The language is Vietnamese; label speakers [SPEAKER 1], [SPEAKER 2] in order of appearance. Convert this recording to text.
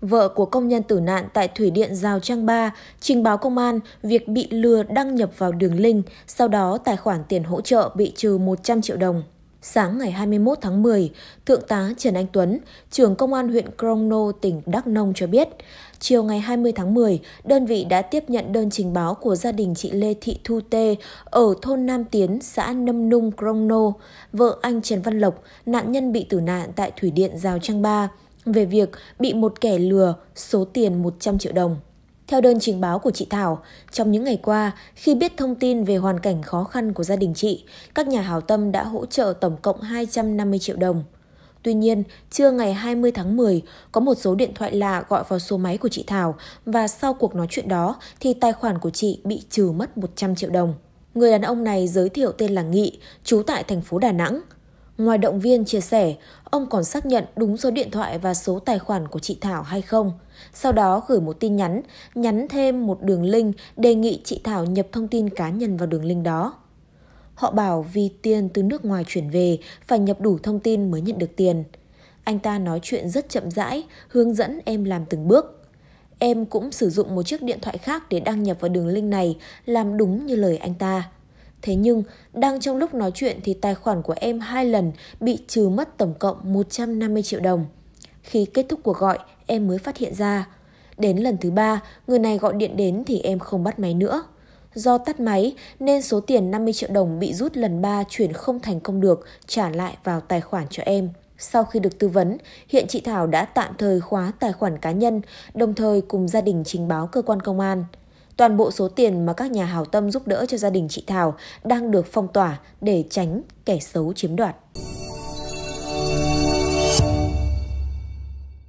[SPEAKER 1] vợ của công nhân tử nạn tại Thủy Điện Giao Trang 3, trình báo công an việc bị lừa đăng nhập vào đường link, sau đó tài khoản tiền hỗ trợ bị trừ 100 triệu đồng. Sáng ngày 21 tháng 10, Thượng tá Trần Anh Tuấn, trưởng công an huyện Crono, tỉnh Đắk Nông cho biết, chiều ngày 20 tháng 10, đơn vị đã tiếp nhận đơn trình báo của gia đình chị Lê Thị Thu Tê ở thôn Nam Tiến, xã Nâm Nung, Crono, vợ anh Trần Văn Lộc, nạn nhân bị tử nạn tại Thủy Điện Giao Trang Ba, về việc bị một kẻ lừa số tiền 100 triệu đồng. Theo đơn trình báo của chị Thảo, trong những ngày qua, khi biết thông tin về hoàn cảnh khó khăn của gia đình chị, các nhà hảo tâm đã hỗ trợ tổng cộng 250 triệu đồng. Tuy nhiên, trưa ngày 20 tháng 10, có một số điện thoại lạ gọi vào số máy của chị Thảo và sau cuộc nói chuyện đó thì tài khoản của chị bị trừ mất 100 triệu đồng. Người đàn ông này giới thiệu tên là Nghị, trú tại thành phố Đà Nẵng. Ngoài động viên chia sẻ, ông còn xác nhận đúng số điện thoại và số tài khoản của chị Thảo hay không. Sau đó gửi một tin nhắn, nhắn thêm một đường link đề nghị chị Thảo nhập thông tin cá nhân vào đường link đó. Họ bảo vì tiền từ nước ngoài chuyển về phải nhập đủ thông tin mới nhận được tiền. Anh ta nói chuyện rất chậm rãi, hướng dẫn em làm từng bước. Em cũng sử dụng một chiếc điện thoại khác để đăng nhập vào đường link này, làm đúng như lời anh ta. Thế nhưng, đang trong lúc nói chuyện thì tài khoản của em hai lần bị trừ mất tổng cộng 150 triệu đồng. Khi kết thúc cuộc gọi, em mới phát hiện ra. Đến lần thứ ba, người này gọi điện đến thì em không bắt máy nữa. Do tắt máy nên số tiền 50 triệu đồng bị rút lần 3 chuyển không thành công được trả lại vào tài khoản cho em. Sau khi được tư vấn, hiện chị Thảo đã tạm thời khóa tài khoản cá nhân, đồng thời cùng gia đình trình báo cơ quan công an. Toàn bộ số tiền mà các nhà hảo tâm giúp đỡ cho gia đình chị Thảo đang được phong tỏa để tránh kẻ xấu chiếm đoạt.